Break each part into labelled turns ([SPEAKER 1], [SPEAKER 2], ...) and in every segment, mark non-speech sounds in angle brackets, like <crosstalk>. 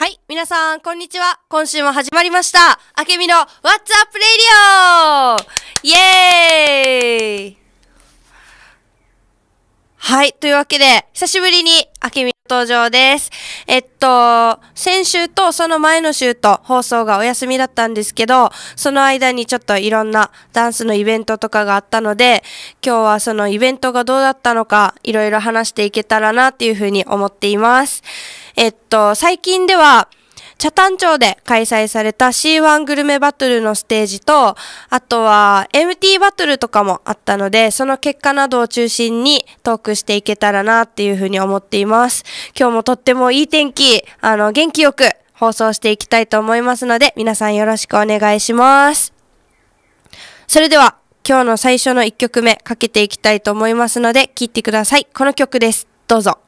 [SPEAKER 1] はい、皆さん、こんにちは。今週も始まりました。あけみの What's Up Radio! イエーイはい、というわけで、久しぶりにあけみ登場です。えっと、先週とその前の週と放送がお休みだったんですけど、その間にちょっといろんなダンスのイベントとかがあったので、今日はそのイベントがどうだったのか、いろいろ話していけたらなっていうふうに思っています。えっと、最近では、茶炭町で開催された C1 グルメバトルのステージと、あとは MT バトルとかもあったので、その結果などを中心にトークしていけたらなっていうふうに思っています。今日もとってもいい天気、あの、元気よく放送していきたいと思いますので、皆さんよろしくお願いします。それでは、今日の最初の1曲目かけていきたいと思いますので、聴いてください。この曲です。どうぞ。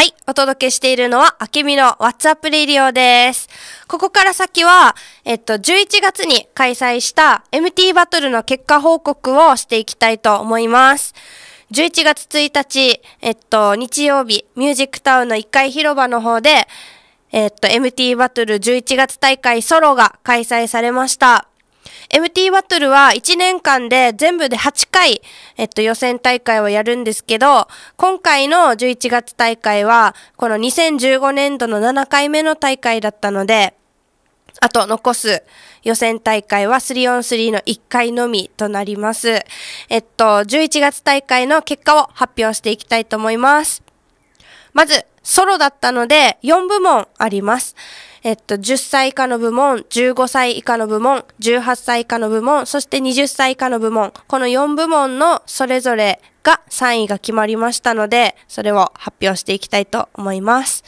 [SPEAKER 1] はい、お届けしているのは、あけみのワッツアップレ r a オです。ここから先は、えっと、11月に開催した MT バトルの結果報告をしていきたいと思います。11月1日、えっと、日曜日、ミュージックタウンの1階広場の方で、えっと、MT バトル11月大会ソロが開催されました。MT バトルは1年間で全部で8回、えっと、予選大会をやるんですけど、今回の11月大会は、この2015年度の7回目の大会だったので、あと残す予選大会は 3on3 の1回のみとなります。えっと、11月大会の結果を発表していきたいと思います。まず、ソロだったので4部門あります。えっと、10歳以下の部門、15歳以下の部門、18歳以下の部門、そして20歳以下の部門、この4部門のそれぞれが3位が決まりましたので、それを発表していきたいと思います。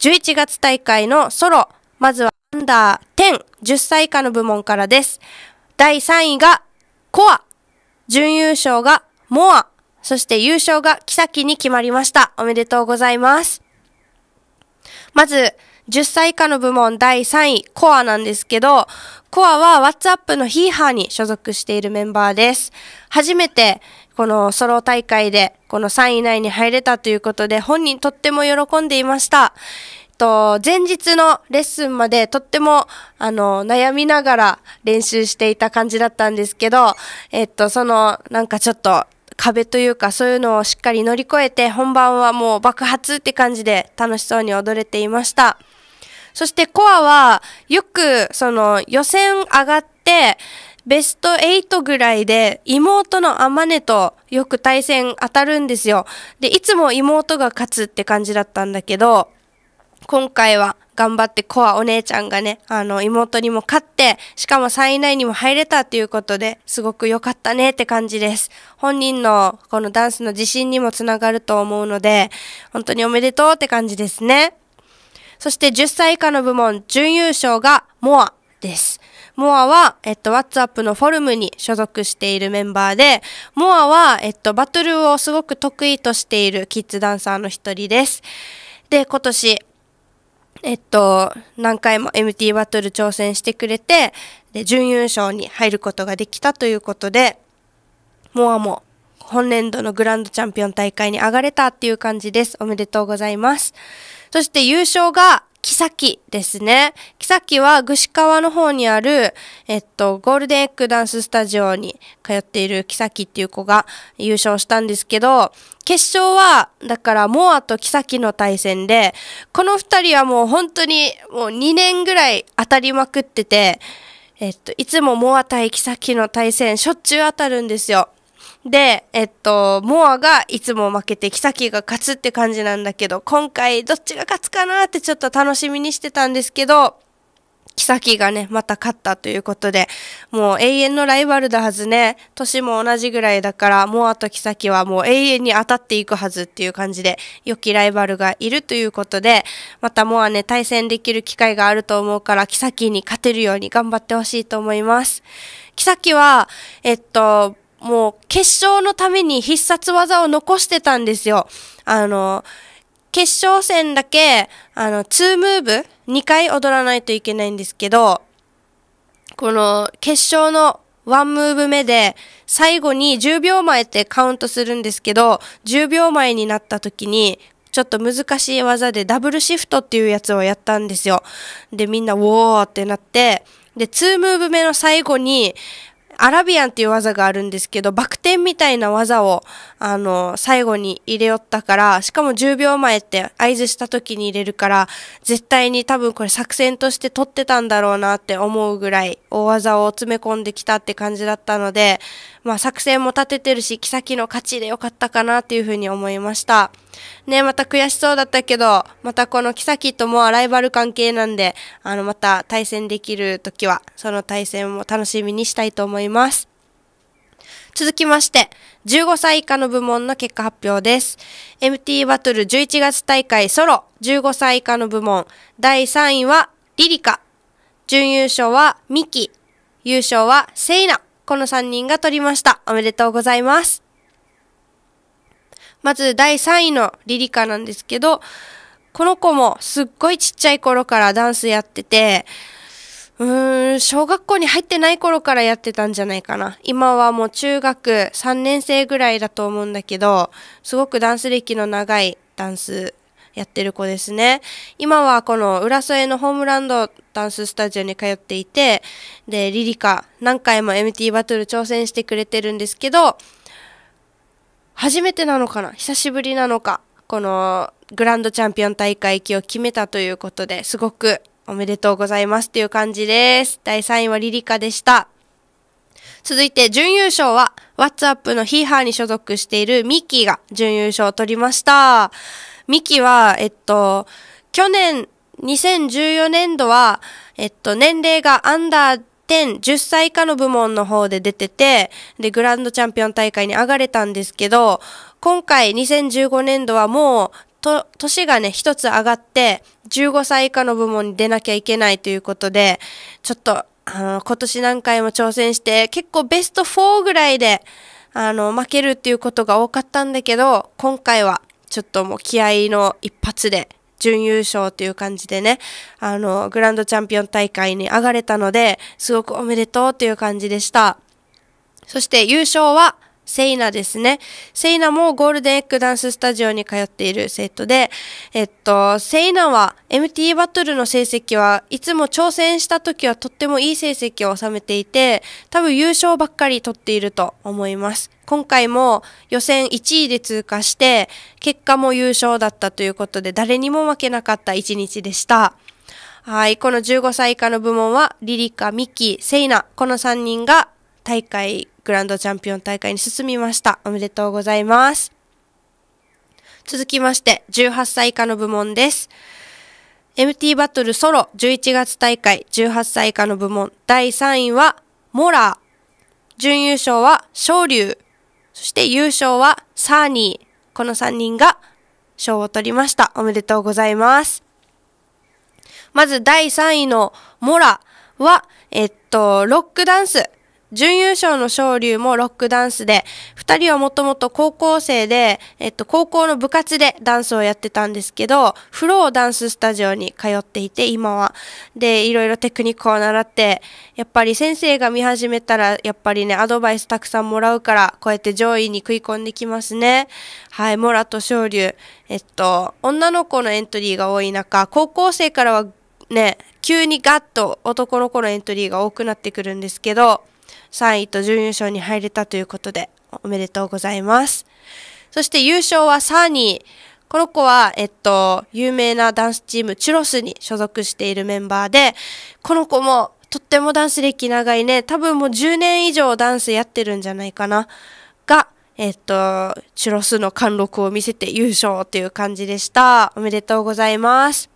[SPEAKER 1] 11月大会のソロ、まずはアンダー10、10歳以下の部門からです。第3位がコア、準優勝がモア、そして優勝がキサキに決まりました。おめでとうございます。まず、10歳以下の部門第3位、コアなんですけど、コアは WhatsApp のヒーハーに所属しているメンバーです。初めて、このソロ大会で、この3位以内に入れたということで、本人とっても喜んでいました。と、前日のレッスンまでとっても、あの、悩みながら練習していた感じだったんですけど、えっと、その、なんかちょっと、壁というかそういうのをしっかり乗り越えて本番はもう爆発って感じで楽しそうに踊れていました。そしてコアは、よく、その、予選上がって、ベスト8ぐらいで妹のアマネとよく対戦当たるんですよ。で、いつも妹が勝つって感じだったんだけど、今回は頑張ってコアお姉ちゃんがね、あの妹にも勝って、しかも3位以内にも入れたということで、すごく良かったねって感じです。本人のこのダンスの自信にもつながると思うので、本当におめでとうって感じですね。そして10歳以下の部門準優勝がモアです。モアは、えっと、WhatsApp のフォルムに所属しているメンバーで、モアは、えっと、バトルをすごく得意としているキッズダンサーの一人です。で、今年、えっと、何回も MT バトル挑戦してくれて、で、準優勝に入ることができたということで、モアも本年度のグランドチャンピオン大会に上がれたっていう感じです。おめでとうございます。そして優勝が、サキですね。サキは、ぐし川の方にある、えっと、ゴールデンエッグダンススタジオに通っているサキっていう子が優勝したんですけど、決勝は、だから、モアとキサキの対戦で、この二人はもう本当に、もう2年ぐらい当たりまくってて、えっと、いつもモア対キサキの対戦、しょっちゅう当たるんですよ。で、えっと、モアがいつも負けて、キサキが勝つって感じなんだけど、今回どっちが勝つかなってちょっと楽しみにしてたんですけど、キサキがね、また勝ったということで、もう永遠のライバルだはずね、年も同じぐらいだから、モアとキサキはもう永遠に当たっていくはずっていう感じで、良きライバルがいるということで、またモアね、対戦できる機会があると思うから、キサキに勝てるように頑張ってほしいと思います。キサキは、えっと、もう決勝のために必殺技を残してたんですよ。あの、決勝戦だけ、あの、2ムーブ、2回踊らないといけないんですけど、この決勝の1ムーブ目で、最後に10秒前ってカウントするんですけど、10秒前になった時に、ちょっと難しい技でダブルシフトっていうやつをやったんですよ。で、みんな、ウォーってなって、で、2ムーブ目の最後に、アラビアンっていう技があるんですけど、バク転みたいな技を、あの、最後に入れよったから、しかも10秒前って合図した時に入れるから、絶対に多分これ作戦として取ってたんだろうなって思うぐらい、大技を詰め込んできたって感じだったので、まあ作戦も立ててるし、木先の勝ちでよかったかなっていうふうに思いました。ね、また悔しそうだったけど、またこのキサキともライバル関係なんで、あの、また対戦できる時は、その対戦も楽しみにしたいと思います。続きまして、15歳以下の部門の結果発表です。MT バトル11月大会ソロ15歳以下の部門、第3位はリリカ、準優勝はミキ、優勝はセイナ、この3人が取りました。おめでとうございます。まず第3位のリリカなんですけど、この子もすっごいちっちゃい頃からダンスやってて、うーん、小学校に入ってない頃からやってたんじゃないかな。今はもう中学3年生ぐらいだと思うんだけど、すごくダンス歴の長いダンスやってる子ですね。今はこの浦添のホームランドダンススタジオに通っていて、で、リリカ何回も MT バトル挑戦してくれてるんですけど、初めてなのかな久しぶりなのかこのグランドチャンピオン大会行きを決めたということですごくおめでとうございますっていう感じです。第3位はリリカでした。続いて準優勝はワッツアップのヒーハーに所属しているミッキーが準優勝を取りました。ミキは、えっと、去年2014年度は、えっと、年齢がアンダー点10歳以下の部門の方で出てて、で、グランドチャンピオン大会に上がれたんですけど、今回2015年度はもう、と、年がね、一つ上がって、15歳以下の部門に出なきゃいけないということで、ちょっと、あの、今年何回も挑戦して、結構ベスト4ぐらいで、あの、負けるっていうことが多かったんだけど、今回は、ちょっともう気合の一発で準優勝っていう感じでね、あの、グランドチャンピオン大会に上がれたので、すごくおめでとうっていう感じでした。そして優勝は、セイナですね。セイナもゴールデンエッグダンススタジオに通っている生徒で、えっと、セイナは MT バトルの成績はいつも挑戦した時はとってもいい成績を収めていて、多分優勝ばっかり取っていると思います。今回も予選1位で通過して、結果も優勝だったということで、誰にも負けなかった一日でした。はい、この15歳以下の部門は、リリカ、ミキ、セイナ、この3人が大会グランドチャンピオン大会に進みました。おめでとうございます。続きまして、18歳以下の部門です。MT バトルソロ11月大会18歳以下の部門第3位はモラー。準優勝は昇竜。そして優勝はサーニー。この3人が賞を取りました。おめでとうございます。まず第3位のモラは、えっと、ロックダンス。準優勝の昇龍もロックダンスで、2人はもともと高校生で、えっと、高校の部活でダンスをやってたんですけど、フローダンススタジオに通っていて、今は。で、いろいろテクニックを習って、やっぱり先生が見始めたら、やっぱりね、アドバイスたくさんもらうから、こうやって上位に食い込んできますね。はい、モラと昇龍。えっと、女の子のエントリーが多い中、高校生からはね、急にガッと男の子のエントリーが多くなってくるんですけど、3位と準優勝に入れたということで、おめでとうございます。そして優勝はサーニー。この子は、えっと、有名なダンスチーム、チュロスに所属しているメンバーで、この子もとってもダンス歴長いね、多分もう10年以上ダンスやってるんじゃないかな。が、えっと、チュロスの貫禄を見せて優勝という感じでした。おめでとうございます。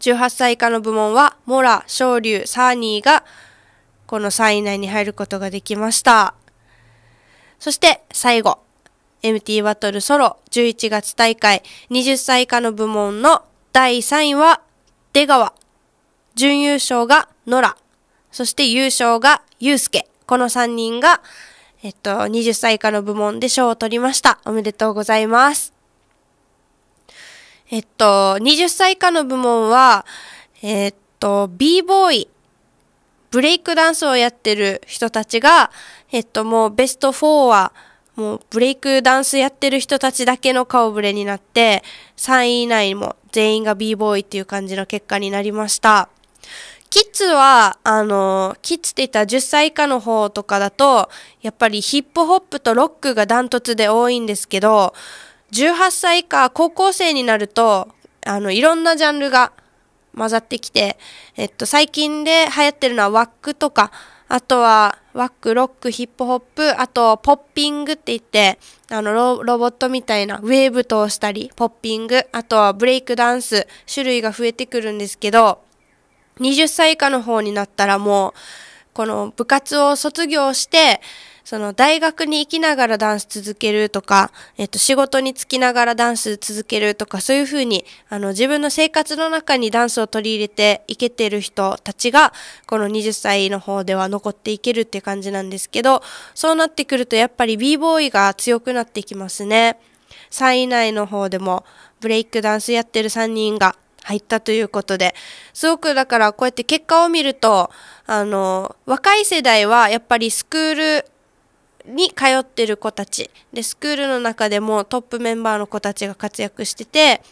[SPEAKER 1] 18歳以下の部門は、モラ、昇龍、サーニーがこの3位以内に入ることができました。そして最後、MT バトルソロ11月大会20歳以下の部門の第3位は出川。準優勝が野良。そして優勝が祐介。この3人が、えっと、20歳以下の部門で賞を取りました。おめでとうございます。えっと、20歳以下の部門は、えっと、b ボーイブレイクダンスをやってる人たちが、えっと、もうベスト4は、もうブレイクダンスやってる人たちだけの顔ぶれになって、3位以内も全員が b ボーイっていう感じの結果になりました。キッズは、あの、キッズって言ったら10歳以下の方とかだと、やっぱりヒップホップとロックがダントツで多いんですけど、18歳以下、高校生になると、あの、いろんなジャンルが混ざってきて、えっと、最近で流行ってるのはワックとか、あとはワック、ロック、ヒップホップ、あとポッピングって言って、あのロ、ロボットみたいなウェーブ通したり、ポッピング、あとはブレイクダンス、種類が増えてくるんですけど、20歳以下の方になったらもう、この部活を卒業して、その大学に行きながらダンス続けるとか、えっと、仕事に就きながらダンス続けるとか、そういうふうに、あの、自分の生活の中にダンスを取り入れていけてる人たちが、この20歳の方では残っていけるって感じなんですけど、そうなってくるとやっぱり b ボーイが強くなってきますね。3位以内の方でも、ブレイクダンスやってる3人が入ったということで、すごくだからこうやって結果を見ると、あの、若い世代はやっぱりスクールに通ってる子たちでスクールの中でもトップメンバーの子たちが活躍してて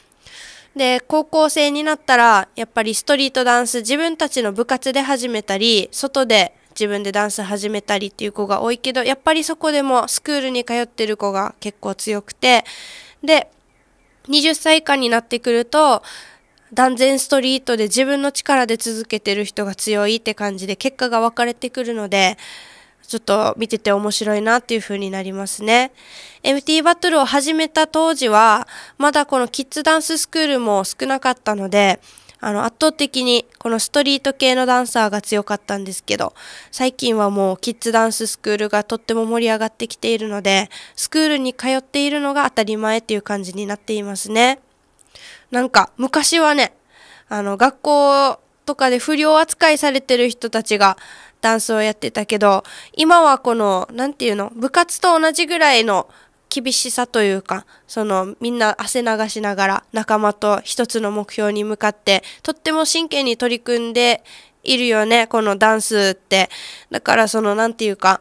[SPEAKER 1] で高校生になったらやっぱりストリートダンス自分たちの部活で始めたり外で自分でダンス始めたりっていう子が多いけどやっぱりそこでもスクールに通ってる子が結構強くてで20歳以下になってくると断然ストリートで自分の力で続けてる人が強いって感じで結果が分かれてくるのでちょっと見てて面白いなっていう風になりますね。MT バトルを始めた当時は、まだこのキッズダンススクールも少なかったので、あの、圧倒的にこのストリート系のダンサーが強かったんですけど、最近はもうキッズダンススクールがとっても盛り上がってきているので、スクールに通っているのが当たり前っていう感じになっていますね。なんか、昔はね、あの、学校とかで不良扱いされてる人たちが、ダンスをやってたけど、今はこの、なんていうの、部活と同じぐらいの厳しさというか、そのみんな汗流しながら仲間と一つの目標に向かって、とっても真剣に取り組んでいるよね、このダンスって。だからそのなんていうか、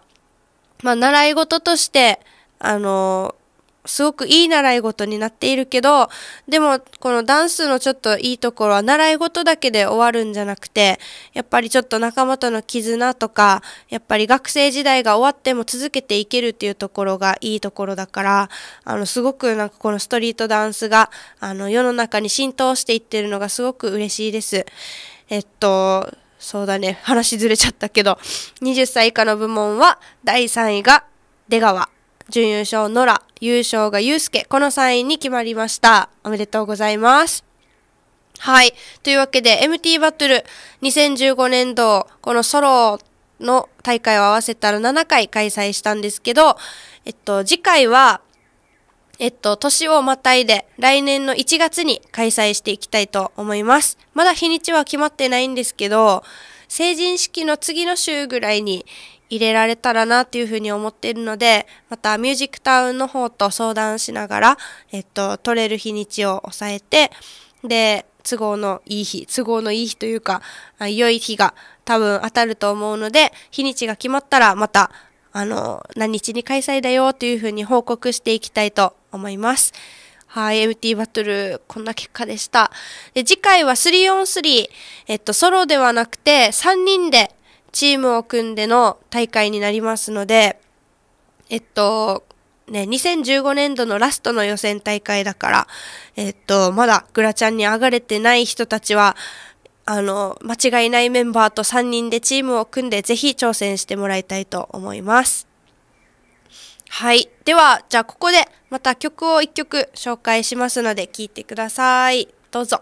[SPEAKER 1] まあ習い事として、あのーすごくいい習い事になっているけど、でもこのダンスのちょっといいところは習い事だけで終わるんじゃなくて、やっぱりちょっと仲間との絆とか、やっぱり学生時代が終わっても続けていけるっていうところがいいところだから、あのすごくなんかこのストリートダンスが、あの世の中に浸透していってるのがすごく嬉しいです。えっと、そうだね、話ずれちゃったけど、20歳以下の部門は第3位が出川。準優勝野良、優勝がすけ。この3位に決まりました。おめでとうございます。はい。というわけで、MT バトル2015年度、このソロの大会を合わせたら7回開催したんですけど、えっと、次回は、えっと、年をまたいで、来年の1月に開催していきたいと思います。まだ日にちは決まってないんですけど、成人式の次の週ぐらいに、入れられたらなっていうふうに思っているので、またミュージックタウンの方と相談しながら、えっと、取れる日にちを抑えて、で、都合のいい日、都合のいい日というか、良い日が多分当たると思うので、日にちが決まったらまた、あの、何日に開催だよというふうに報告していきたいと思います。はい、MT バトル、こんな結果でした。で次回は 3on3、えっと、ソロではなくて3人でチームを組んでの大会になりますので、えっと、ね、2015年度のラストの予選大会だから、えっと、まだグラちゃんに上がれてない人たちは、あの、間違いないメンバーと3人でチームを組んで、ぜひ挑戦してもらいたいと思います。はい。では、じゃあここでまた曲を1曲紹介しますので、聴いてください。どうぞ。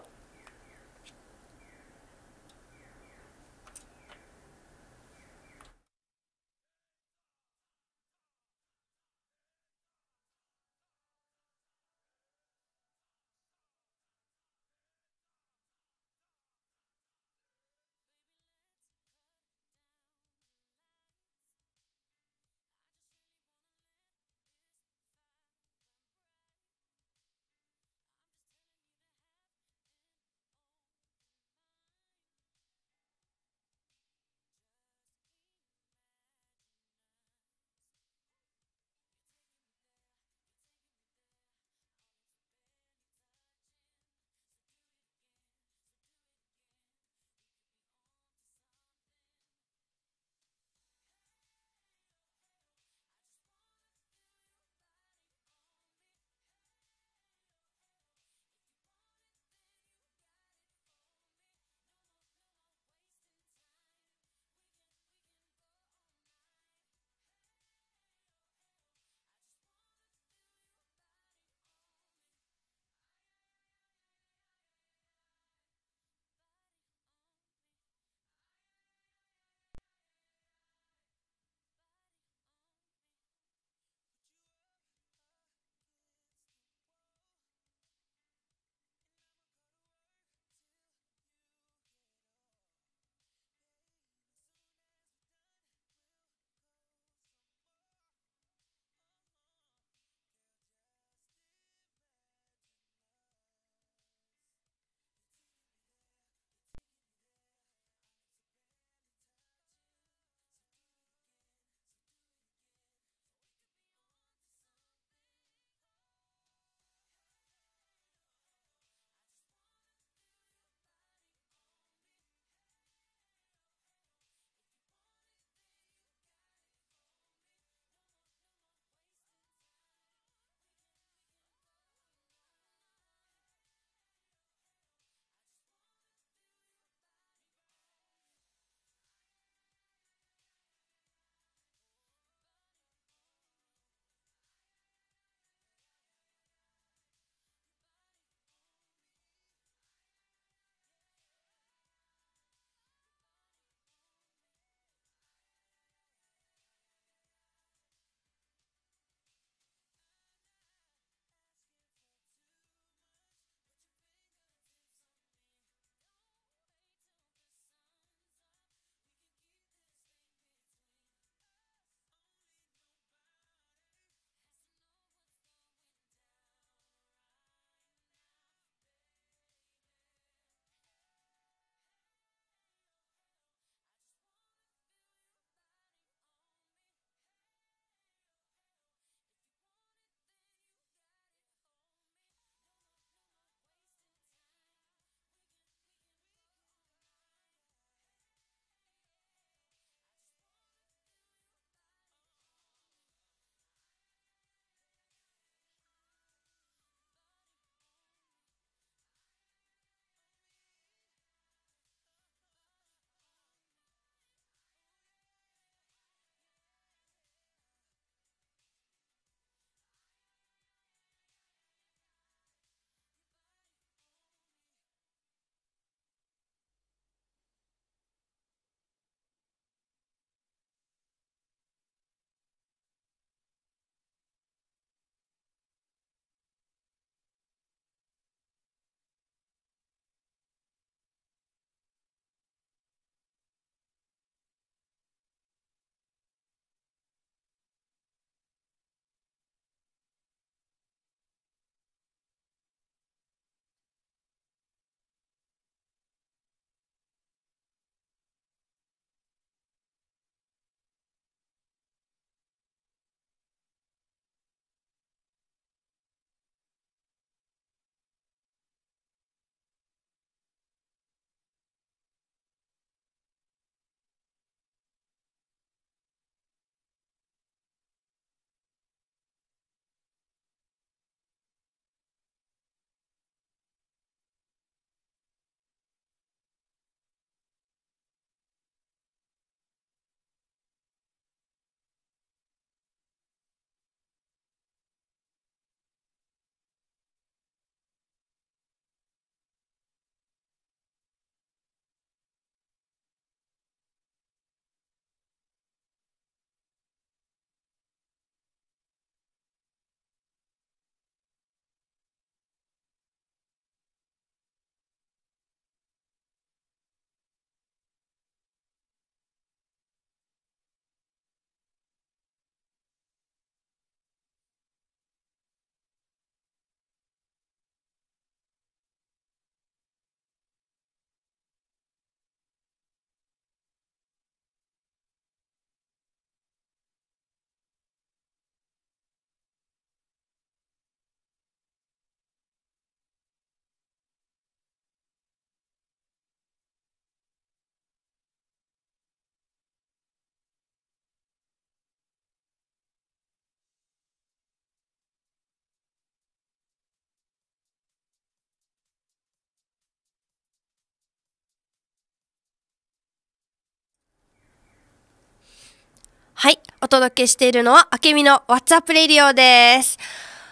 [SPEAKER 1] お届けしているのは、あけみの What's プ p Radio です。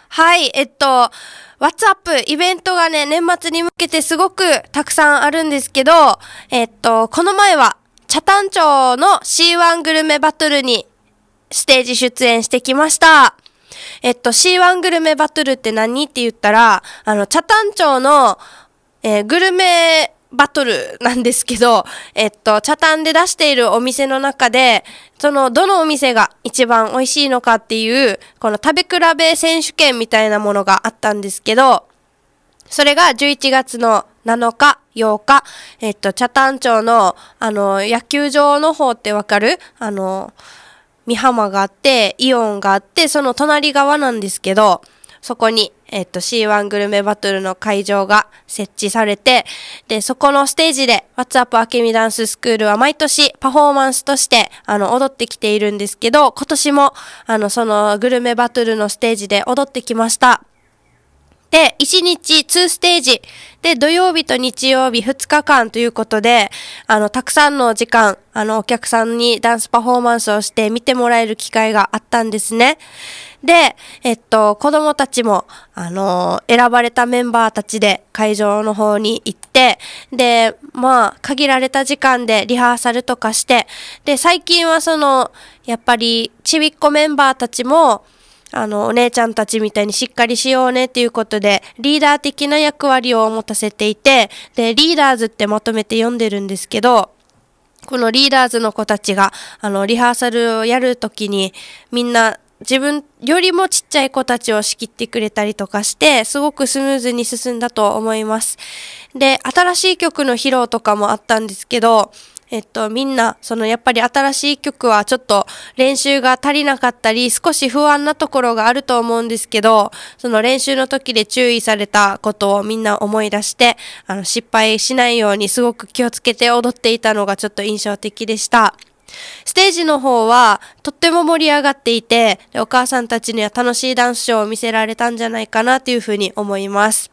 [SPEAKER 1] はい、えっと、What's プ p イベントがね、年末に向けてすごくたくさんあるんですけど、えっと、この前は、茶炭町の C1 グルメバトルにステージ出演してきました。えっと、C1 グルメバトルって何って言ったら、あの、茶炭町の、えー、グルメバトルなんですけど、えっと、茶炭で出しているお店の中で、その、どのお店が一番美味しいのかっていう、この食べ比べ選手権みたいなものがあったんですけど、それが11月の7日、8日、えっと、茶炭町の、あの、野球場の方ってわかるあの、美浜があって、イオンがあって、その隣側なんですけど、そこにえっと、C1 グルメバトルの会場が設置されて、で、そこのステージで、What's Up あけみダンススクールは毎年パフォーマンスとして、あの、踊ってきているんですけど、今年も、あの、そのグルメバトルのステージで踊ってきました。で、1日2ステージ。で、土曜日と日曜日2日間ということで、あの、たくさんの時間、あの、お客さんにダンスパフォーマンスをして見てもらえる機会があったんですね。で、えっと、子供たちも、あの、選ばれたメンバーたちで会場の方に行って、で、まあ、限られた時間でリハーサルとかして、で、最近はその、やっぱり、ちびっこメンバーたちも、あの、お姉ちゃんたちみたいにしっかりしようねっていうことで、リーダー的な役割を持たせていて、で、リーダーズってまとめて読んでるんですけど、このリーダーズの子たちが、あの、リハーサルをやるときに、みんな自分よりもちっちゃい子たちを仕切ってくれたりとかして、すごくスムーズに進んだと思います。で、新しい曲の披露とかもあったんですけど、えっと、みんな、そのやっぱり新しい曲はちょっと練習が足りなかったり、少し不安なところがあると思うんですけど、その練習の時で注意されたことをみんな思い出して、あの、失敗しないようにすごく気をつけて踊っていたのがちょっと印象的でした。ステージの方はとっても盛り上がっていて、お母さんたちには楽しいダンスショーを見せられたんじゃないかなというふうに思います。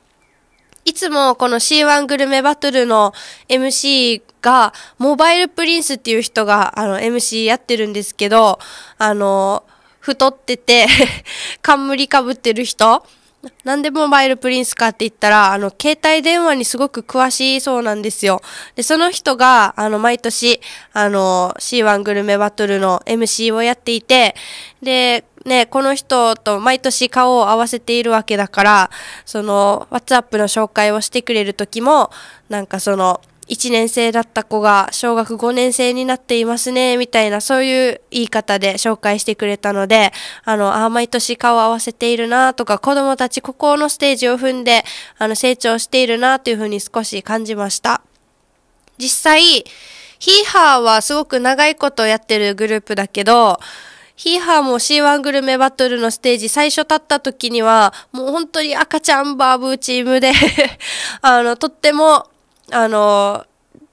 [SPEAKER 1] いつもこの C1 グルメバトルの MC が、モバイルプリンスっていう人が、あの、MC やってるんですけど、あの、太ってて <laughs> 冠かぶってる人なんでモバイルプリンスかって言ったら、あの、携帯電話にすごく詳しいそうなんですよ。で、その人が、あの、毎年、あの、C1 グルメバトルの MC をやっていて、で、ね、この人と毎年顔を合わせているわけだから、その、WhatsApp の紹介をしてくれる時も、なんかその、1年生だった子が小学5年生になっていますね、みたいな、そういう言い方で紹介してくれたので、あの、あ、毎年顔合わせているなとか、子供たちここのステージを踏んで、あの、成長しているなというふうに少し感じました。実際、ヒーハーはすごく長いことやってるグループだけど、ヒーハーも C1 グルメバトルのステージ最初立った時には、もう本当に赤ちゃんバーブーチームで <laughs> あの、とってもあの、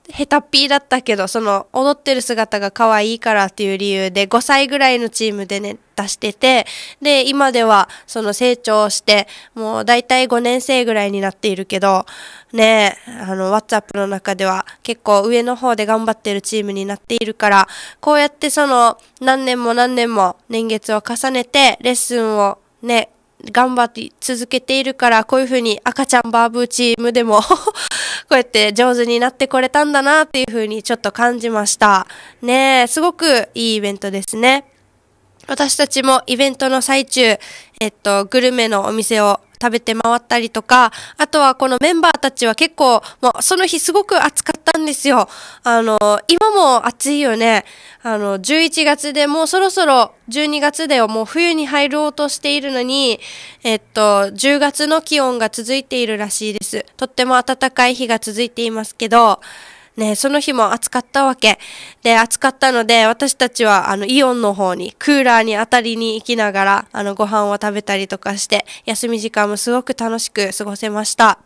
[SPEAKER 1] ヘタっぴーだったけど、その踊ってる姿が可愛いからっていう理由で5歳ぐらいのチームでね、出してて、で、今ではその成長して、もう大体5年生ぐらいになっているけど、ねあの、WhatsApp の中では結構上の方で頑張ってるチームになっているから、こうやってその何年も何年も年月を重ねてレッスンをね、頑張って続けているから、こういうふうに赤ちゃんバーブーチームでも <laughs> こうやって上手になってこれたんだなっていうふうにちょっと感じました。ねえ、すごくいいイベントですね。私たちもイベントの最中、えっと、グルメのお店を食べて回ったりとか、あとはこのメンバーたちは結構、もうその日すごく暑かったんですよ。あの、今も暑いよね。あの、11月でもうそろそろ12月でもう冬に入ろうとしているのに、えっと、10月の気温が続いているらしいです。とっても暖かい日が続いていますけど、ね、その日も暑かったわけ。で、暑かったので、私たちは、あの、イオンの方に、クーラーに当たりに行きながら、あの、ご飯を食べたりとかして、休み時間もすごく楽しく過ごせました。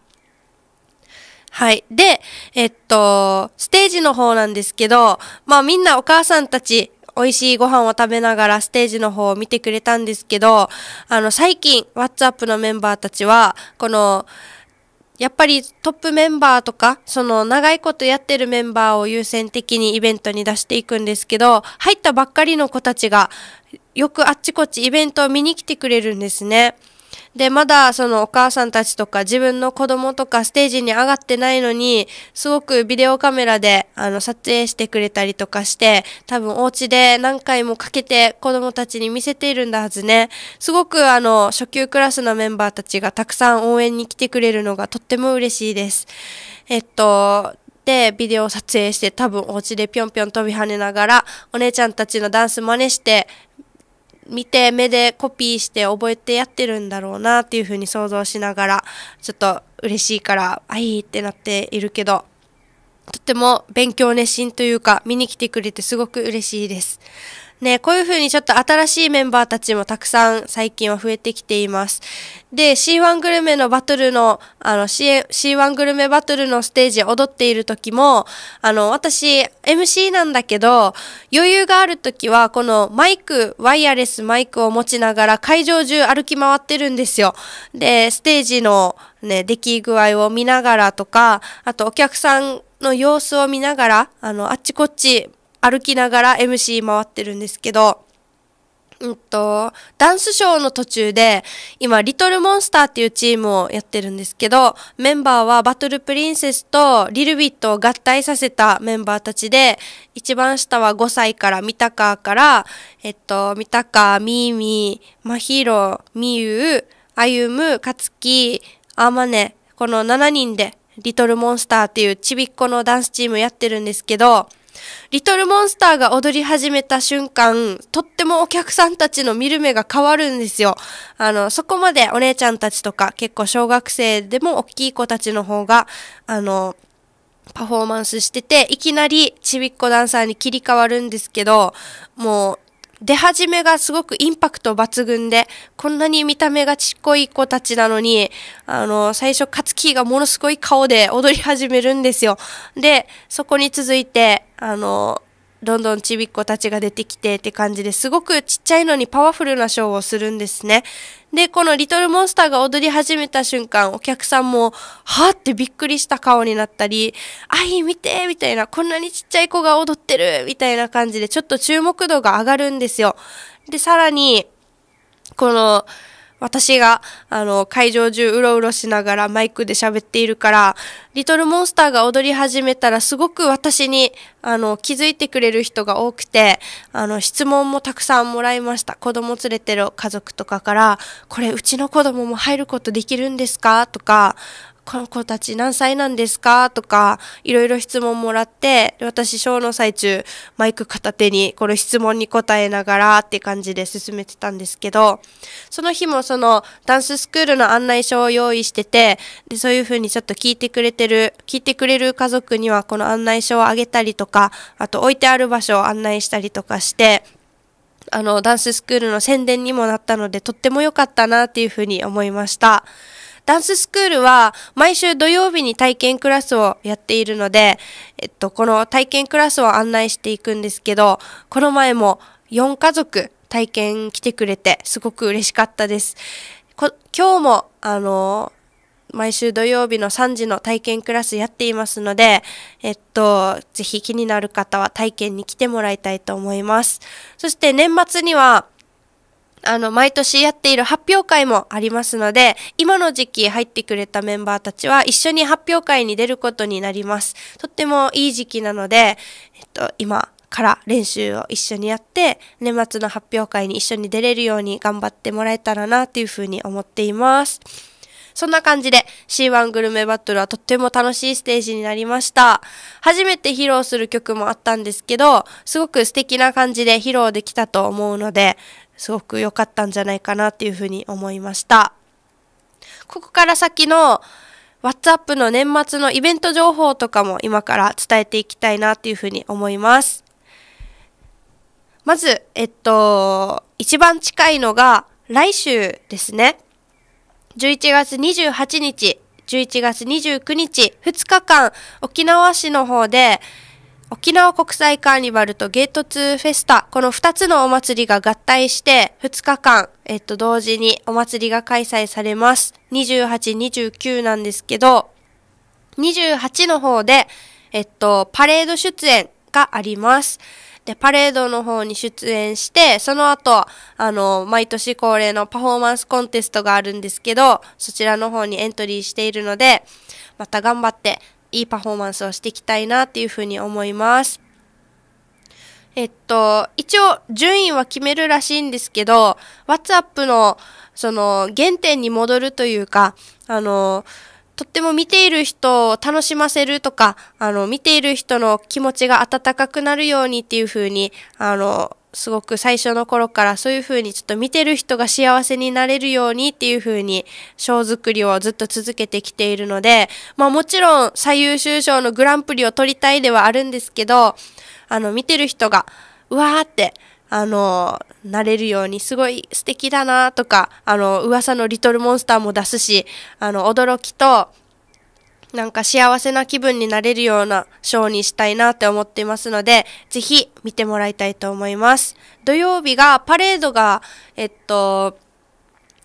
[SPEAKER 1] はい。で、えっと、ステージの方なんですけど、まあみんなお母さんたち、美味しいご飯を食べながらステージの方を見てくれたんですけど、あの、最近、ワッツアップのメンバーたちは、この、やっぱりトップメンバーとか、その長いことやってるメンバーを優先的にイベントに出していくんですけど、入ったばっかりの子たちが、よくあっちこっちイベントを見に来てくれるんですね。で、まだそのお母さんたちとか自分の子供とかステージに上がってないのに、すごくビデオカメラであの撮影してくれたりとかして、多分お家で何回もかけて子供たちに見せているんだはずね。すごくあの初級クラスのメンバーたちがたくさん応援に来てくれるのがとっても嬉しいです。えっと、で、ビデオ撮影して多分お家でぴょんぴょん飛び跳ねながら、お姉ちゃんたちのダンス真似して、見て目でコピーして覚えてやってるんだろうなっていうふうに想像しながらちょっと嬉しいからあいいってなっているけどとっても勉強熱心というか見に来てくれてすごく嬉しいです。ね、こういう風にちょっと新しいメンバーたちもたくさん最近は増えてきています。で、C1 グルメのバトルの、あの、C、C1 グルメバトルのステージ踊っている時も、あの、私、MC なんだけど、余裕がある時は、このマイク、ワイヤレスマイクを持ちながら会場中歩き回ってるんですよ。で、ステージのね、出来具合を見ながらとか、あとお客さんの様子を見ながら、あの、あっちこっち歩きながら MC 回ってるんですけど、うんと、ダンスショーの途中で、今、リトルモンスターっていうチームをやってるんですけど、メンバーはバトルプリンセスとリルビットを合体させたメンバーたちで、一番下は5歳からミタカーから、えっと、ミタカー、ミーミー、マヒロ、ミユー、アユム、カツキ、アーマネ、この7人で、リトルモンスターっていうちびっこのダンスチームやってるんですけど、リトルモンスターが踊り始めた瞬間、とってもお客さんたちの見る目が変わるんですよ。あの、そこまでお姉ちゃんたちとか、結構小学生でも大きい子たちの方が、あの、パフォーマンスしてて、いきなりちびっこダンサーに切り替わるんですけど、もう出始めがすごくインパクト抜群で、こんなに見た目がちっこい子たちなのに、あの、最初、カツキーがものすごい顔で踊り始めるんですよ。で、そこに続いて、あの、どんどんちびっ子たちが出てきてって感じですごくちっちゃいのにパワフルなショーをするんですね。で、このリトルモンスターが踊り始めた瞬間、お客さんも、はーってびっくりした顔になったり、あい、見てみたいな、こんなにちっちゃい子が踊ってるみたいな感じで、ちょっと注目度が上がるんですよ。で、さらに、この、私が、あの、会場中うろうろしながらマイクで喋っているから、リトルモンスターが踊り始めたらすごく私に、あの、気づいてくれる人が多くて、あの、質問もたくさんもらいました。子供連れてる家族とかから、これうちの子供も入ることできるんですかとか、この子たち何歳なんですかとか、いろいろ質問もらって、私、ショーの最中、マイク片手に、この質問に答えながらって感じで進めてたんですけど、その日もその、ダンススクールの案内書を用意してて、で、そういう風にちょっと聞いてくれてる、聞いてくれる家族にはこの案内書をあげたりとか、あと置いてある場所を案内したりとかして、あの、ダンススクールの宣伝にもなったので、とっても良かったなっていうふうに思いました。ダンススクールは毎週土曜日に体験クラスをやっているので、えっと、この体験クラスを案内していくんですけど、この前も4家族体験来てくれてすごく嬉しかったです。こ今日も、あの、毎週土曜日の3時の体験クラスやっていますので、えっと、ぜひ気になる方は体験に来てもらいたいと思います。そして年末には、あの、毎年やっている発表会もありますので、今の時期入ってくれたメンバーたちは一緒に発表会に出ることになります。とってもいい時期なので、えっと、今から練習を一緒にやって、年末の発表会に一緒に出れるように頑張ってもらえたらなというふうに思っています。そんな感じで C1 グルメバトルはとっても楽しいステージになりました。初めて披露する曲もあったんですけど、すごく素敵な感じで披露できたと思うので、すごく良かったんじゃないかなっていうふうに思いました。ここから先の WhatsApp の年末のイベント情報とかも今から伝えていきたいなっていうふうに思います。まず、えっと、一番近いのが来週ですね。11月28日、11月29日、2日間、沖縄市の方で、沖縄国際カーニバルとゲート2フェスタ、この2つのお祭りが合体して、2日間、えっと、同時にお祭りが開催されます。28、29なんですけど、28の方で、えっと、パレード出演があります。で、パレードの方に出演して、その後、あの、毎年恒例のパフォーマンスコンテストがあるんですけど、そちらの方にエントリーしているので、また頑張っていいパフォーマンスをしていきたいなっていうふうに思います。えっと、一応順位は決めるらしいんですけど、WhatsApp のその原点に戻るというか、あの、とっても見ている人を楽しませるとか、あの、見ている人の気持ちが温かくなるようにっていうふうに、あの、すごく最初の頃からそういうふうにちょっと見てる人が幸せになれるようにっていうふうにショー作りをずっと続けてきているので、まあもちろん最優秀賞のグランプリを取りたいではあるんですけど、あの見てる人が、うわーって、あの、なれるようにすごい素敵だなとか、あの、噂のリトルモンスターも出すし、あの、驚きと、なんか幸せな気分になれるようなショーにしたいなって思っていますので、ぜひ見てもらいたいと思います。土曜日がパレードが、えっと、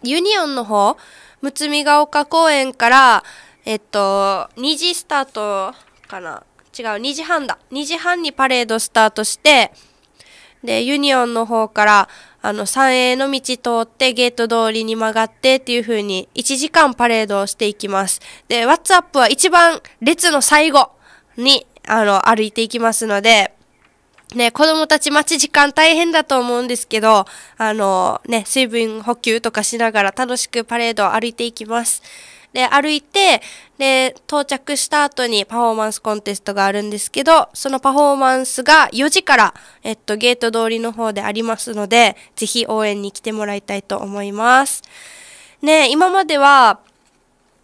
[SPEAKER 1] ユニオンの方、むつみが丘公園から、えっと、2時スタートかな違う、2時半だ。2時半にパレードスタートして、で、ユニオンの方から、あの、三栄の道通ってゲート通りに曲がってっていう風に1時間パレードをしていきます。で、WhatsApp は一番列の最後に、あの、歩いていきますので、ね、子供たち待ち時間大変だと思うんですけど、あの、ね、水分補給とかしながら楽しくパレードを歩いていきます。で、歩いて、で、到着した後にパフォーマンスコンテストがあるんですけど、そのパフォーマンスが4時から、えっと、ゲート通りの方でありますので、ぜひ応援に来てもらいたいと思います。ね、今までは、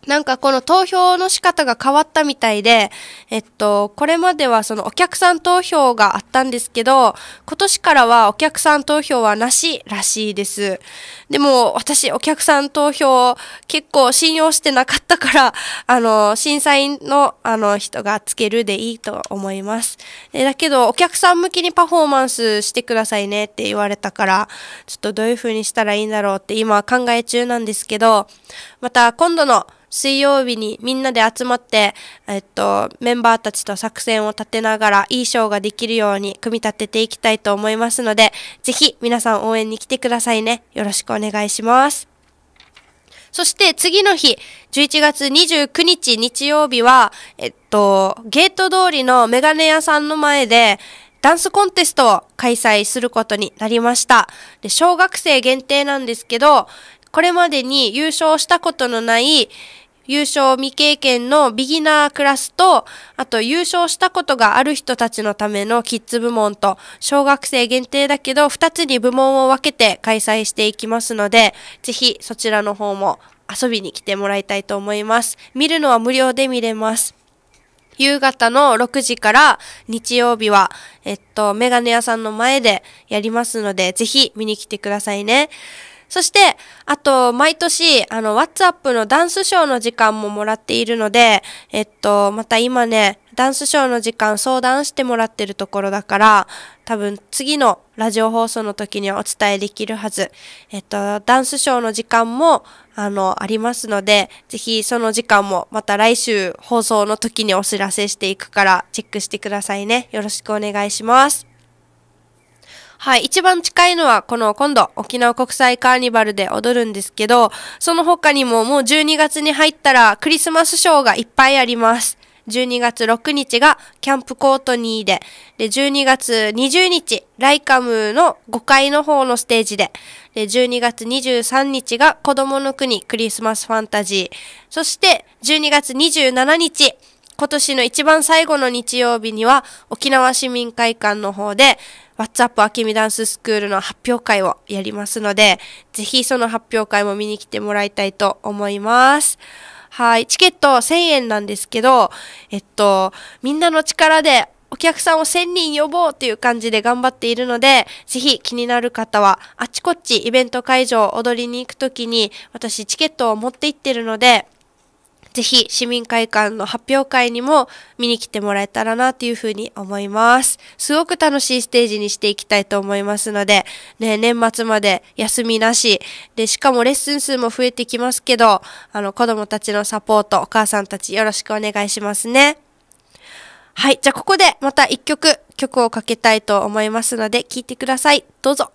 [SPEAKER 1] なんかこの投票の仕方が変わったみたいで、えっと、これまではそのお客さん投票があったんですけど、今年からはお客さん投票はなしらしいです。でも私お客さん投票結構信用してなかったから、あの、審査員のあの人がつけるでいいと思います。えだけどお客さん向きにパフォーマンスしてくださいねって言われたから、ちょっとどういう風にしたらいいんだろうって今考え中なんですけど、また今度の水曜日にみんなで集まって、えっと、メンバーたちと作戦を立てながら、いいショーができるように組み立てていきたいと思いますので、ぜひ皆さん応援に来てくださいね。よろしくお願いします。そして次の日、11月29日日曜日は、えっと、ゲート通りのメガネ屋さんの前で、ダンスコンテストを開催することになりました。で小学生限定なんですけど、これまでに優勝したことのない、優勝未経験のビギナークラスと、あと優勝したことがある人たちのためのキッズ部門と、小学生限定だけど、二つに部門を分けて開催していきますので、ぜひそちらの方も遊びに来てもらいたいと思います。見るのは無料で見れます。夕方の6時から日曜日は、えっと、メガネ屋さんの前でやりますので、ぜひ見に来てくださいね。そして、あと、毎年、あの、WhatsApp のダンスショーの時間ももらっているので、えっと、また今ね、ダンスショーの時間相談してもらってるところだから、多分次のラジオ放送の時にはお伝えできるはず。えっと、ダンスショーの時間も、あの、ありますので、ぜひその時間もまた来週放送の時にお知らせしていくから、チェックしてくださいね。よろしくお願いします。はい、一番近いのはこの今度沖縄国際カーニバルで踊るんですけど、その他にももう12月に入ったらクリスマスショーがいっぱいあります。12月6日がキャンプコートニーで、で、12月20日、ライカムの5階の方のステージで、で、12月23日が子供の国クリスマスファンタジー、そして12月27日、今年の一番最後の日曜日には沖縄市民会館の方で、w h a t s プ p p 秋見ダンススクールの発表会をやりますので、ぜひその発表会も見に来てもらいたいと思います。はい。チケット1000円なんですけど、えっと、みんなの力でお客さんを1000人呼ぼうという感じで頑張っているので、ぜひ気になる方は、あっちこっちイベント会場を踊りに行くときに、私チケットを持って行ってるので、ぜひ市民会館の発表会にも見に来てもらえたらなというふうに思います。すごく楽しいステージにしていきたいと思いますので、ね、年末まで休みなし、で、しかもレッスン数も増えてきますけど、あの、子供たちのサポート、お母さんたちよろしくお願いしますね。はい、じゃあここでまた一曲、曲をかけたいと思いますので、聴いてください。どうぞ。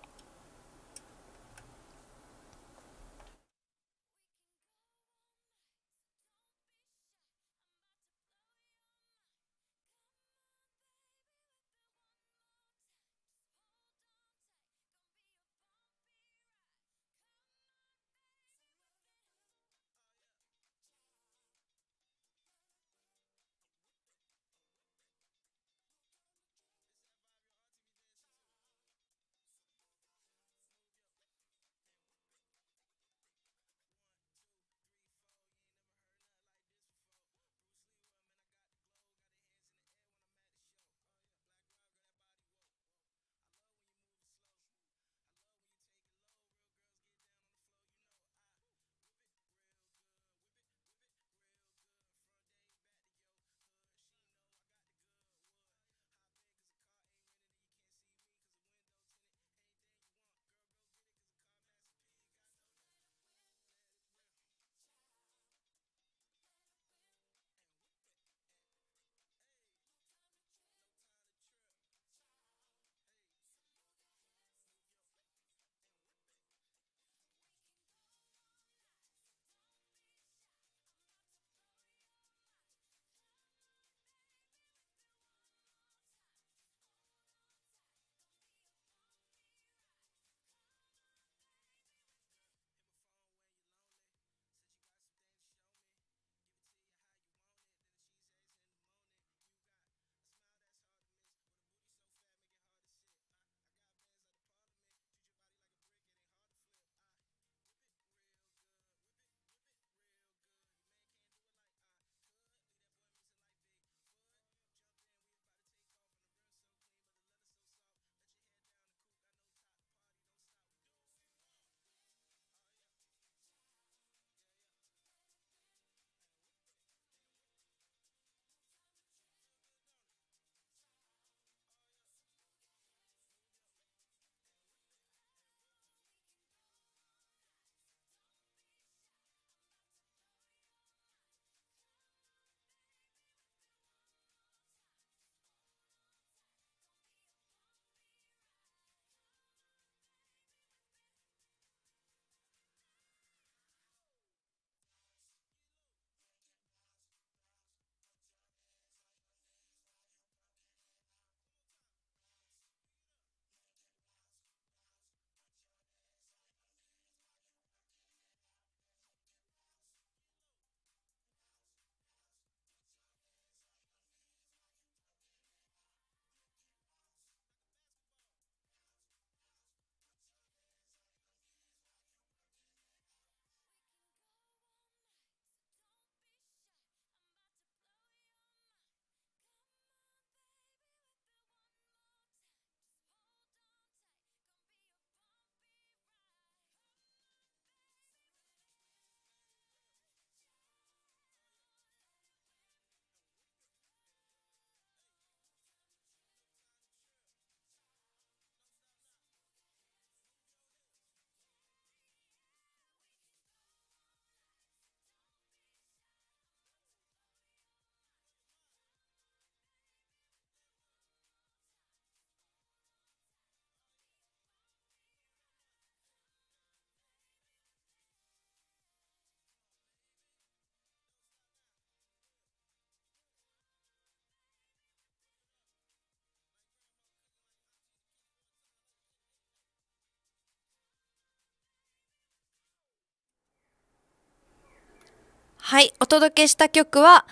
[SPEAKER 1] はい、お届けした曲は、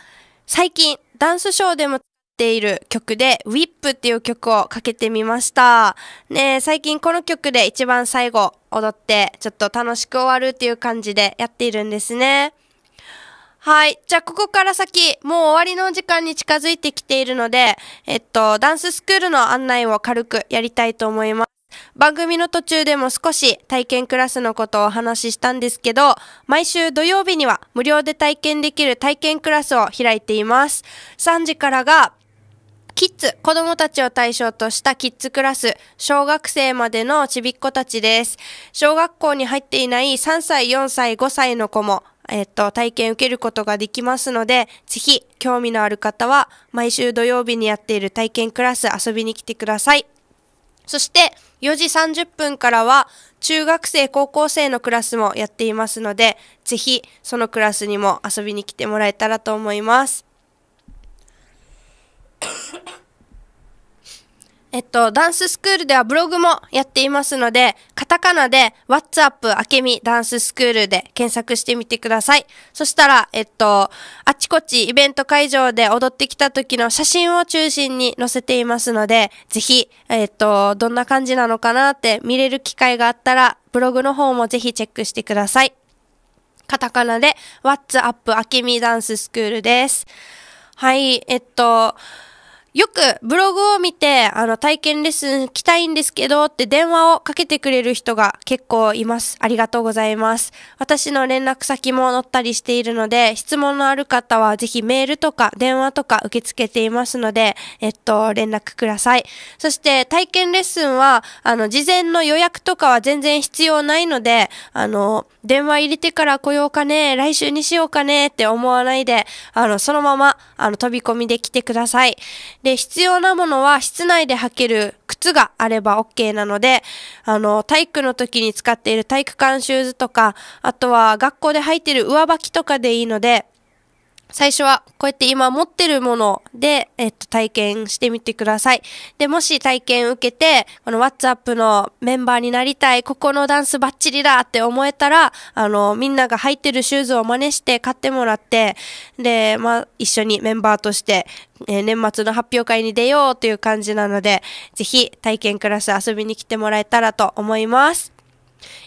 [SPEAKER 1] 最近ダンスショーでもている曲で、ウィップっていう曲をかけてみました。ね最近この曲で一番最後踊って、ちょっと楽しく終わるっていう感じでやっているんですね。はい。じゃあ、ここから先、もう終わりの時間に近づいてきているので、えっと、ダンススクールの案内を軽くやりたいと思います。番組の途中でも少し体験クラスのことをお話ししたんですけど、毎週土曜日には無料で体験できる体験クラスを開いています。3時からが、キッズ、子供たちを対象としたキッズクラス、小学生までのちびっ子たちです。小学校に入っていない3歳、4歳、5歳の子も、えっと、体験受けることができますので、ぜひ、興味のある方は、毎週土曜日にやっている体験クラス遊びに来てください。そして4時30分からは中学生、高校生のクラスもやっていますので、ぜひそのクラスにも遊びに来てもらえたらと思います。えっと、ダンススクールではブログもやっていますので、カタカナで What's プ、p あけみダンススクールで検索してみてください。そしたら、えっと、あちこちイベント会場で踊ってきた時の写真を中心に載せていますので、ぜひ、えっと、どんな感じなのかなって見れる機会があったら、ブログの方もぜひチェックしてください。カタカナで What's プ、p あけみダンススクールです。はい、えっと、よくブログを見て、あの、体験レッスン来たいんですけどって電話をかけてくれる人が結構います。ありがとうございます。私の連絡先も載ったりしているので、質問のある方はぜひメールとか電話とか受け付けていますので、えっと、連絡ください。そして、体験レッスンは、あの、事前の予約とかは全然必要ないので、あの、電話入れてから来ようかね、来週にしようかねって思わないで、あの、そのまま、あの、飛び込みで来てください。で、必要なものは室内で履ける靴があれば OK なので、あの、体育の時に使っている体育館シューズとか、あとは学校で履いてる上履きとかでいいので、最初はこうやって今持ってるもので、えっと、体験してみてください。で、もし体験受けて、この WhatsApp のメンバーになりたい、ここのダンスバッチリだって思えたら、あの、みんなが入ってるシューズを真似して買ってもらって、で、まあ、一緒にメンバーとして、えー、年末の発表会に出ようという感じなので、ぜひ体験クラス遊びに来てもらえたらと思います。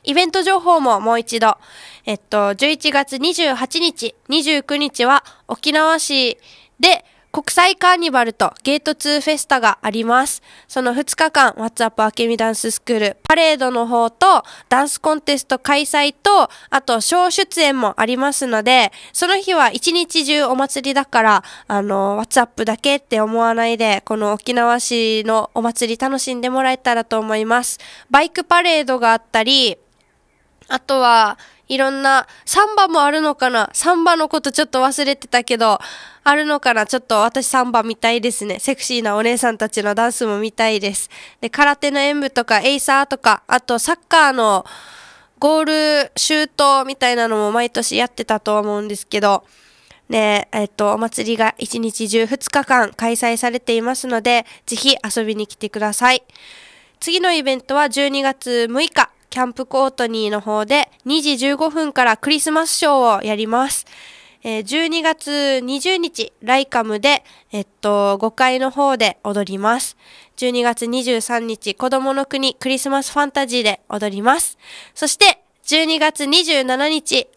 [SPEAKER 1] イベント情報ももう一度。えっと、11月28日、29日は沖縄市で、国際カーニバルとゲート2フェスタがあります。その2日間、ワッツアップアケミダンススクールパレードの方と、ダンスコンテスト開催と、あと、小出演もありますので、その日は一日中お祭りだから、あの、ワッツアップだけって思わないで、この沖縄市のお祭り楽しんでもらえたらと思います。バイクパレードがあったり、あとは、いろんな、サンバもあるのかなサンバのことちょっと忘れてたけど、あるのかなちょっと私サンバ見たいですね。セクシーなお姉さんたちのダンスも見たいです。で、空手の演舞とか、エイサーとか、あとサッカーのゴールシュートみたいなのも毎年やってたと思うんですけど、ねえ、えっと、お祭りが1日中2日間開催されていますので、ぜひ遊びに来てください。次のイベントは12月6日、キャンプコートニーの方で2時15分からクリスマスショーをやります。えー、12月20日、ライカムで、えっと、5階の方で踊ります。12月23日、子供の国クリスマスファンタジーで踊ります。そして、12月27日、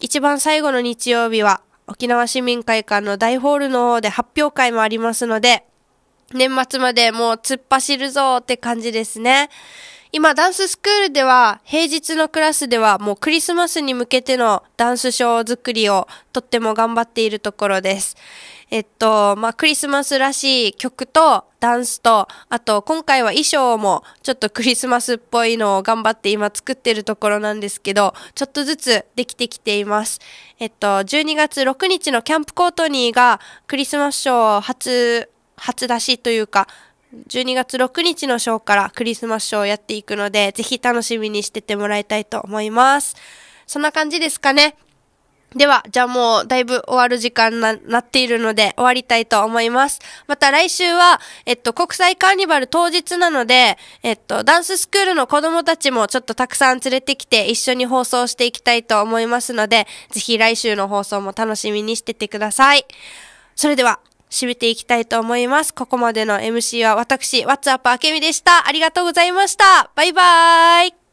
[SPEAKER 1] 一番最後の日曜日は、沖縄市民会館の大ホールの方で発表会もありますので、年末までもう突っ走るぞって感じですね。今、ダンススクールでは、平日のクラスでは、もうクリスマスに向けてのダンスショー作りをとっても頑張っているところです。えっと、まあ、クリスマスらしい曲とダンスと、あと今回は衣装もちょっとクリスマスっぽいのを頑張って今作ってるところなんですけど、ちょっとずつできてきています。えっと、12月6日のキャンプコートニーがクリスマスショー初、初出しというか、12月6日のショーからクリスマスショーをやっていくので、ぜひ楽しみにしててもらいたいと思います。そんな感じですかね。では、じゃあもうだいぶ終わる時間な、なっているので終わりたいと思います。また来週は、えっと、国際カーニバル当日なので、えっと、ダンススクールの子供たちもちょっとたくさん連れてきて一緒に放送していきたいと思いますので、ぜひ来週の放送も楽しみにしててください。それでは、締めていきたいと思います。ここまでの MC は私、ワッツアップあけみでした。ありがとうございました。バイバーイ。